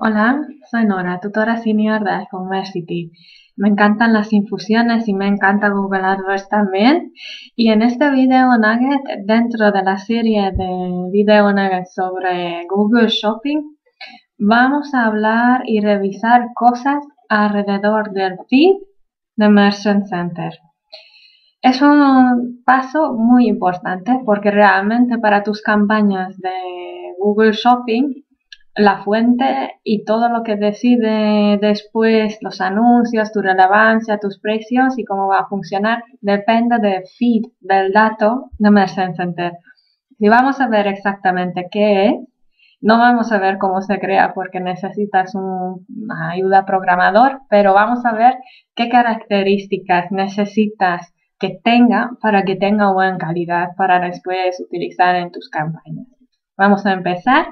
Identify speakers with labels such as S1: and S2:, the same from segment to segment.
S1: Hola, soy Nora, tutora senior de Conversity. Me encantan las infusiones y me encanta Google AdWords también. Y en este video nugget, dentro de la serie de video nuggets sobre Google Shopping, vamos a hablar y revisar cosas alrededor del feed de Merchant Center. Es un paso muy importante porque realmente para tus campañas de Google Shopping la fuente y todo lo que decide después, los anuncios, tu relevancia, tus precios y cómo va a funcionar, depende del feed, del dato de Merchant Center. Si vamos a ver exactamente qué es, no vamos a ver cómo se crea porque necesitas una ayuda programador, pero vamos a ver qué características necesitas que tenga para que tenga buena calidad para después utilizar en tus campañas. Vamos a empezar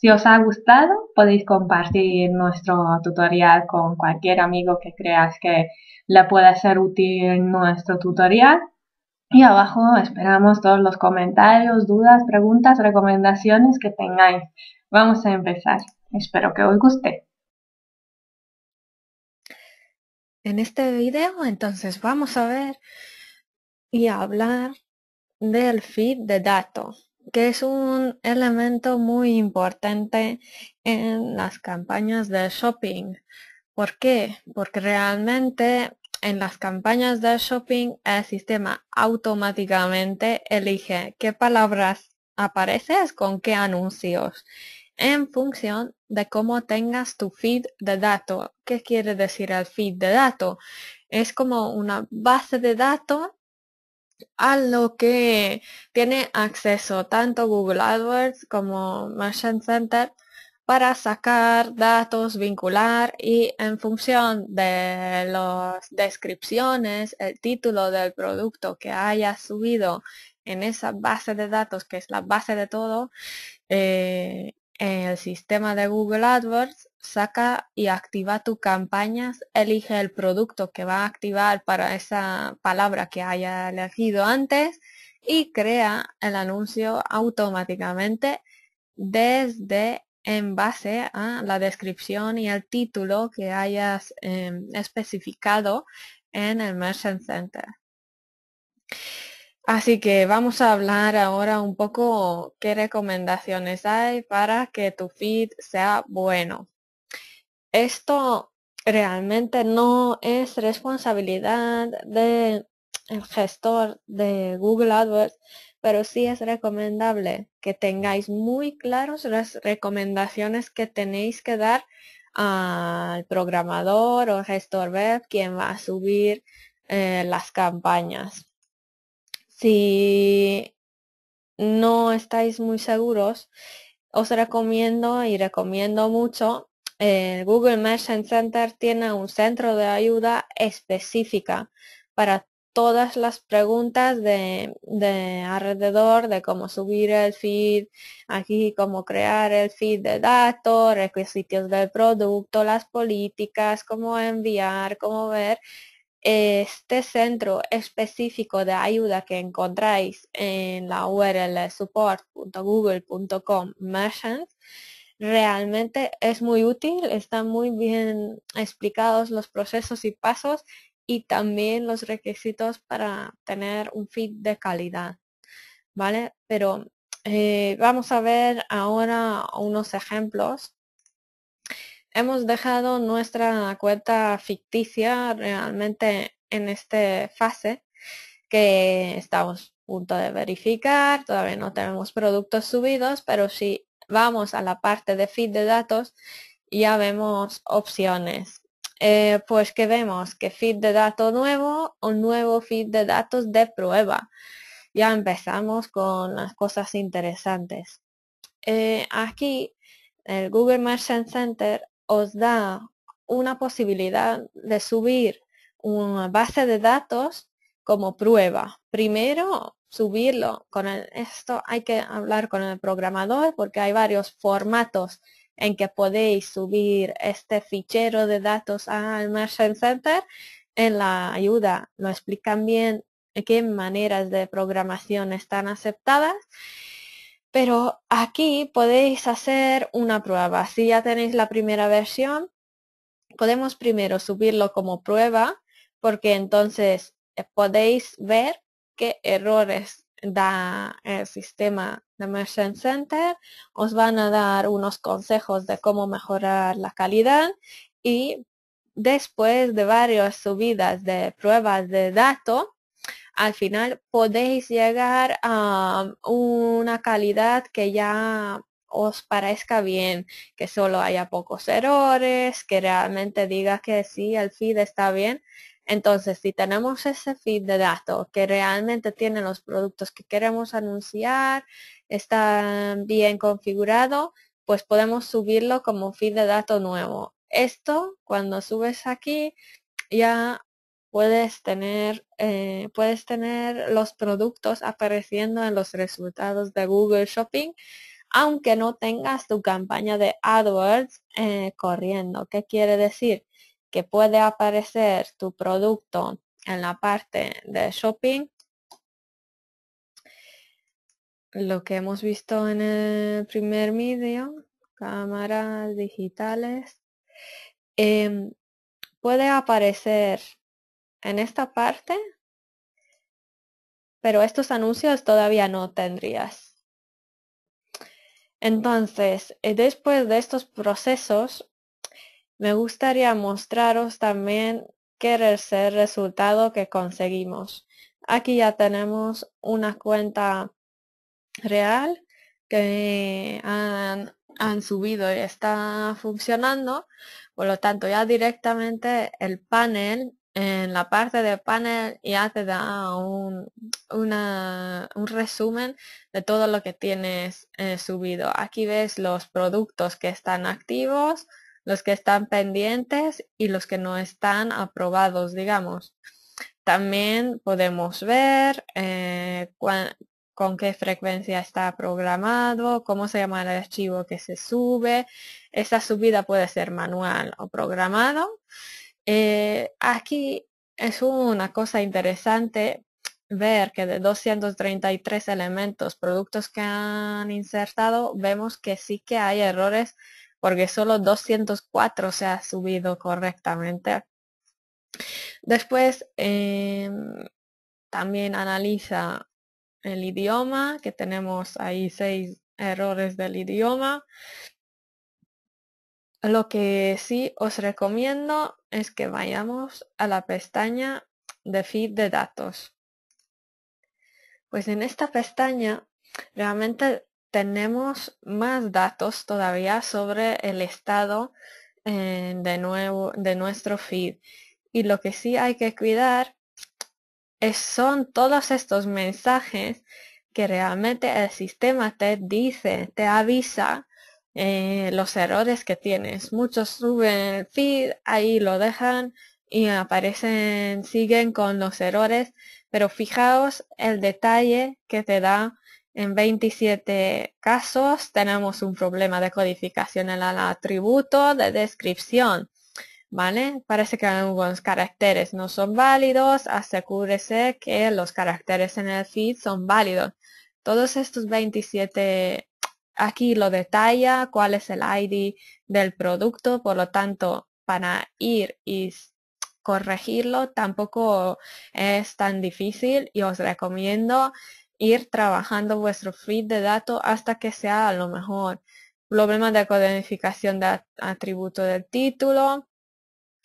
S1: si os ha gustado, podéis compartir nuestro tutorial con cualquier amigo que creas que le pueda ser útil nuestro tutorial. Y abajo esperamos todos los comentarios, dudas, preguntas, recomendaciones que tengáis. Vamos a empezar. Espero que os guste. En este video entonces vamos a ver y a hablar del feed de datos que es un elemento muy importante en las campañas de shopping. ¿Por qué? Porque realmente en las campañas de shopping el sistema automáticamente elige qué palabras apareces con qué anuncios en función de cómo tengas tu feed de datos. ¿Qué quiere decir el feed de datos? Es como una base de datos a lo que tiene acceso tanto Google AdWords como Merchant Center para sacar datos, vincular y en función de las descripciones, el título del producto que haya subido en esa base de datos que es la base de todo, eh, en el sistema de Google AdWords, saca y activa tu campañas, elige el producto que va a activar para esa palabra que haya elegido antes y crea el anuncio automáticamente desde en base a la descripción y el título que hayas em, especificado en el Merchant Center. Así que vamos a hablar ahora un poco qué recomendaciones hay para que tu feed sea bueno. Esto realmente no es responsabilidad del gestor de Google AdWords, pero sí es recomendable que tengáis muy claros las recomendaciones que tenéis que dar al programador o gestor web quien va a subir eh, las campañas. Si no estáis muy seguros, os recomiendo y recomiendo mucho, el eh, Google Merchant Center tiene un centro de ayuda específica para todas las preguntas de, de, alrededor de cómo subir el feed, aquí cómo crear el feed de datos, requisitos del producto, las políticas, cómo enviar, cómo ver este centro específico de ayuda que encontráis en la URL support.google.com merchants realmente es muy útil, están muy bien explicados los procesos y pasos y también los requisitos para tener un feed de calidad. ¿Vale? Pero eh, vamos a ver ahora unos ejemplos hemos dejado nuestra cuenta ficticia realmente en esta fase que estamos a punto de verificar, todavía no tenemos productos subidos, pero si vamos a la parte de feed de datos, ya vemos opciones. Eh, pues que vemos que feed de datos nuevo o nuevo feed de datos de prueba. Ya empezamos con las cosas interesantes. Eh, aquí el Google Merchant Center os da una posibilidad de subir una base de datos como prueba. Primero, subirlo. Con esto hay que hablar con el programador porque hay varios formatos en que podéis subir este fichero de datos al Merchant Center. En la ayuda lo explican bien qué maneras de programación están aceptadas pero aquí podéis hacer una prueba. Si ya tenéis la primera versión, podemos primero subirlo como prueba, porque entonces eh, podéis ver qué errores da el sistema de Merchant Center, os van a dar unos consejos de cómo mejorar la calidad y después de varias subidas de pruebas de datos, al final podéis llegar a una calidad que ya os parezca bien, que solo haya pocos errores, que realmente diga que sí, el feed está bien. Entonces, si tenemos ese feed de datos que realmente tiene los productos que queremos anunciar, está bien configurado, pues podemos subirlo como feed de datos nuevo. Esto, cuando subes aquí, ya puedes tener, eh, puedes tener los productos apareciendo en los resultados de Google Shopping, aunque no tengas tu campaña de AdWords eh, corriendo. ¿Qué quiere decir? Que puede aparecer tu producto en la parte de Shopping. Lo que hemos visto en el primer vídeo, cámaras digitales, em, puede aparecer en esta parte, pero estos anuncios todavía no tendrías. Entonces, eh, después de estos procesos, me gustaría mostraros también qué es el resultado que conseguimos. Aquí ya tenemos una cuenta real que han, han subido y está funcionando. Por lo tanto, ya directamente el panel en la parte de panel ya te da un, resumen de todo lo que tienes eh, subido. Aquí ves los productos que están activos, los que están pendientes y los que no están aprobados, digamos. También podemos ver eh, con qué frecuencia está programado, cómo se llama el archivo que se sube. Esa subida puede ser manual o programado. Eh, aquí es una cosa interesante ver que de 233 elementos, productos que han insertado, vemos que sí que hay errores porque solo 204 se ha subido correctamente. Después em, también analiza el idioma, que tenemos ahí seis errores del idioma. Lo que sí os recomiendo es que vayamos a la pestaña de feed de datos. Pues en esta pestaña realmente tenemos más datos todavía sobre el estado eh, de, nuevo, de nuestro feed. Y lo que sí hay que cuidar son todos estos mensajes que realmente el sistema te dice, te avisa eh, los errores que tienes. Muchos suben el feed, ahí lo dejan y aparecen, siguen con los errores, pero fijaos el detalle que te da. En 27 casos tenemos un problema de codificación en el atributo de descripción. ¿Vale? Parece que algunos caracteres no son válidos. Asegúrese que los caracteres en el feed son válidos. Todos estos 27 aquí lo detalla cuál es el ID del producto, por lo tanto, para ir y corregirlo tampoco es tan difícil y os recomiendo ir trabajando vuestro feed de datos hasta que sea a lo mejor problema de codificación de atributo del título,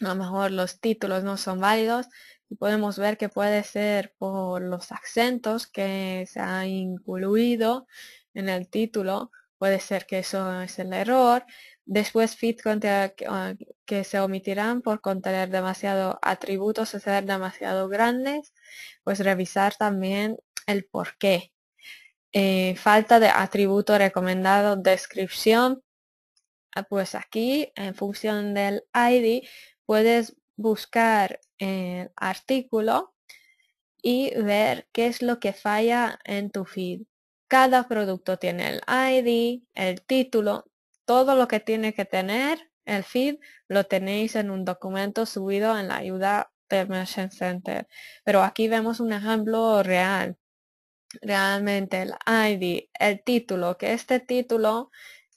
S1: a lo mejor los títulos no son válidos y podemos ver que puede ser por los acentos que se ha incluido en el título Puede ser que eso es el error. Después fit ah, ah, que se omitirán por contener demasiado atributos o ser demasiado grandes. Pues revisar también el por qué. Eh, falta de atributo recomendado, descripción. Ah, pues aquí, en función del ID, puedes buscar el artículo y ver qué es lo que falla en tu feed. Cada producto tiene el ID, el título, todo lo que tiene que tener el feed lo tenéis en un documento subido en la ayuda del Merchant Center. Pero aquí vemos un ejemplo real. Realmente el ID, el título, que este título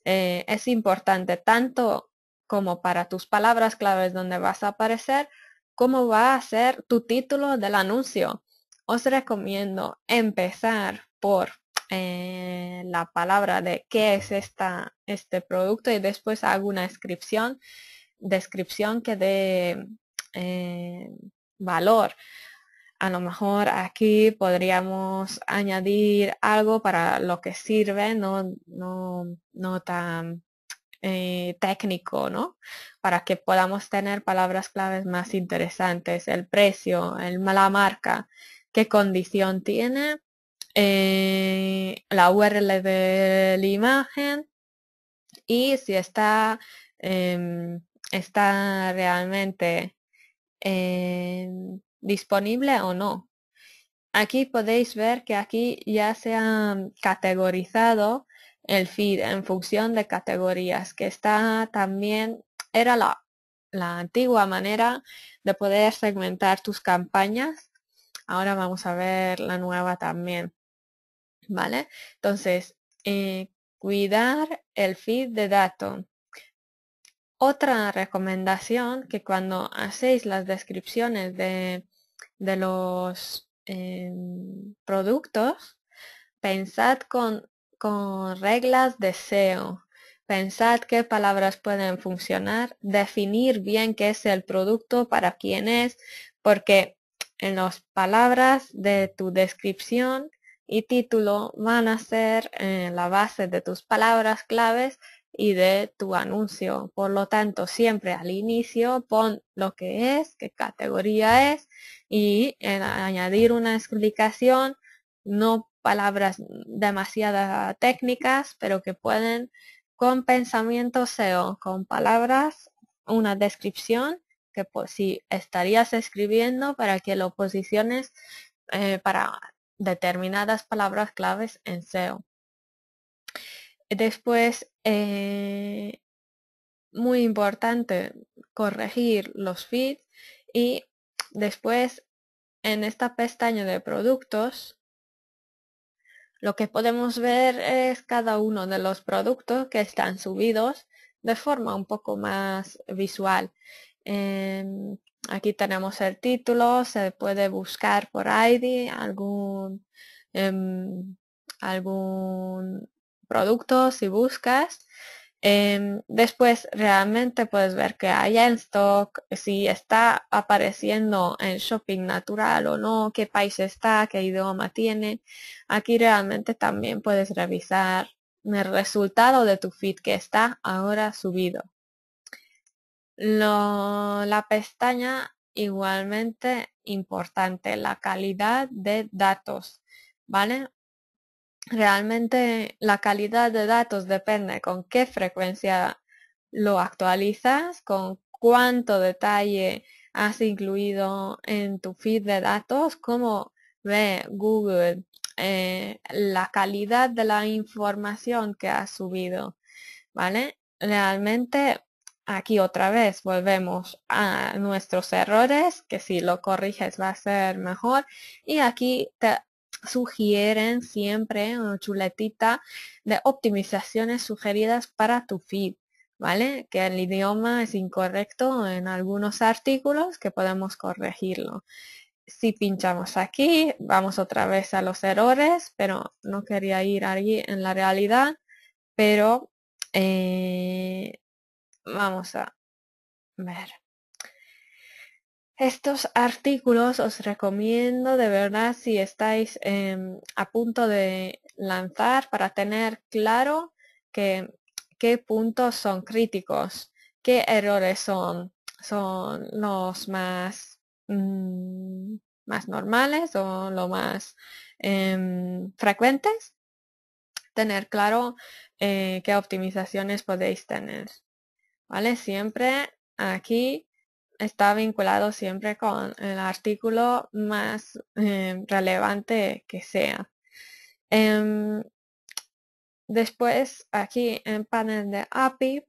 S1: eh, es importante tanto como para tus palabras claves donde vas a aparecer, como va a ser tu título del anuncio. Os recomiendo empezar por eh, la palabra de qué es esta, este producto y después hago una descripción, descripción que dé eh, valor. A lo mejor aquí podríamos añadir algo para lo que sirve, no, no, tan eh, técnico, ¿no? Para que podamos tener palabras claves más interesantes, el precio, el, la marca, qué condición tiene eh, la URL de la imagen y si está, em, está realmente em, disponible o no. Aquí podéis ver que aquí ya se ha categorizado el feed en función de categorías, que está también, era la antigua manera de poder segmentar tus campañas. Ahora vamos a ver la nueva también. ¿vale? Entonces, eh, cuidar el feed de datos. Otra recomendación que cuando hacéis las descripciones de, los em, productos, pensad con, con reglas de SEO. Pensad qué palabras pueden funcionar, definir bien qué es el producto, para quién es, porque en las palabras de tu descripción y título van a ser eh, la base de tus palabras claves y de tu anuncio. Por lo tanto, siempre al inicio pon lo que es, qué categoría es y eh, añadir una explicación, no palabras demasiadas técnicas, pero que pueden con pensamiento SEO, con palabras, una descripción que por pues, si estarías escribiendo para que lo posiciones eh, para determinadas palabras claves en SEO. Después, eh, muy importante, corregir los feeds y después en esta pestaña de productos, lo que podemos ver es cada uno de los productos que están subidos de forma un poco más visual. Em, Aquí tenemos el título, se puede buscar por ID algún, em, algún producto si buscas. Em, después realmente puedes ver que hay en stock, si está apareciendo en shopping natural o no, qué país está, qué idioma tiene. Aquí realmente también puedes revisar el resultado de tu feed que está ahora subido la pestaña igualmente importante, la calidad de datos, ¿vale? Realmente la calidad de datos depende con qué frecuencia lo actualizas, con cuánto detalle has incluido en tu feed de datos, cómo ve Google eh, la calidad de la información que has subido, ¿vale? Realmente aquí otra vez volvemos a nuestros errores, que si lo corriges va a ser mejor. Y aquí te sugieren siempre una chuletita de optimizaciones sugeridas para tu feed. ¿Vale? Que el idioma es incorrecto en algunos artículos que podemos corregirlo. Si pinchamos aquí, vamos otra vez a los errores, pero no quería ir allí en la realidad, pero eh, Vamos a ver. Estos artículos os recomiendo de verdad si estáis em, a punto de lanzar para tener claro que, qué puntos son críticos, qué errores son, son los más, mm, más normales o lo más em, frecuentes. Tener claro eh, qué optimizaciones podéis tener. Siempre aquí está vinculado siempre con el artículo más eh, relevante que sea. Em, después aquí en panel de API,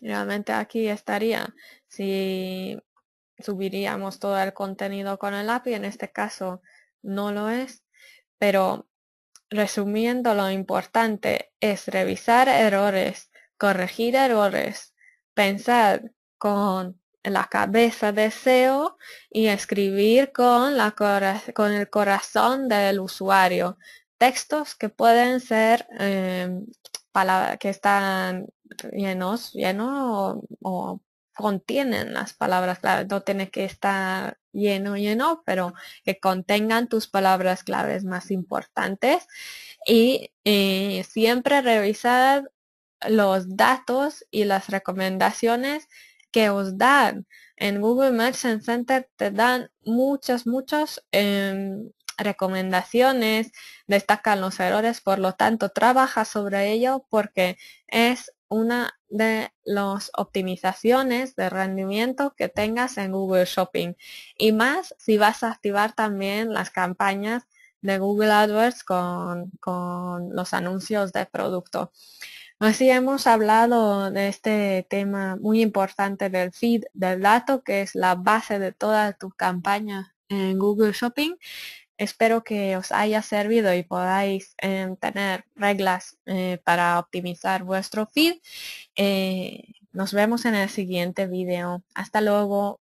S1: realmente aquí estaría si subiríamos todo el contenido con el API, en este caso no lo es, pero resumiendo lo importante es revisar errores corregir errores, pensar con la cabeza deseo y escribir con, la con el corazón del usuario. Textos que pueden ser em, palabras que están llenos, lleno o, contienen las palabras claves. No tiene que estar lleno, lleno, pero que contengan tus palabras claves más importantes. Y eh, siempre revisar los datos y las recomendaciones que os dan. En Google Merchant Center te dan muchas, muchas em, recomendaciones, destacan los errores, por lo tanto trabaja sobre ello porque es una de las optimizaciones de rendimiento que tengas en Google Shopping y más si vas a activar también las campañas de Google AdWords con, con los anuncios de producto. Así hemos hablado de este tema muy importante del feed del dato, que es la base de toda tu campaña en Google Shopping. Espero que os haya servido y podáis em, tener reglas eh, para optimizar vuestro feed. Eh, nos vemos en el siguiente video. Hasta luego.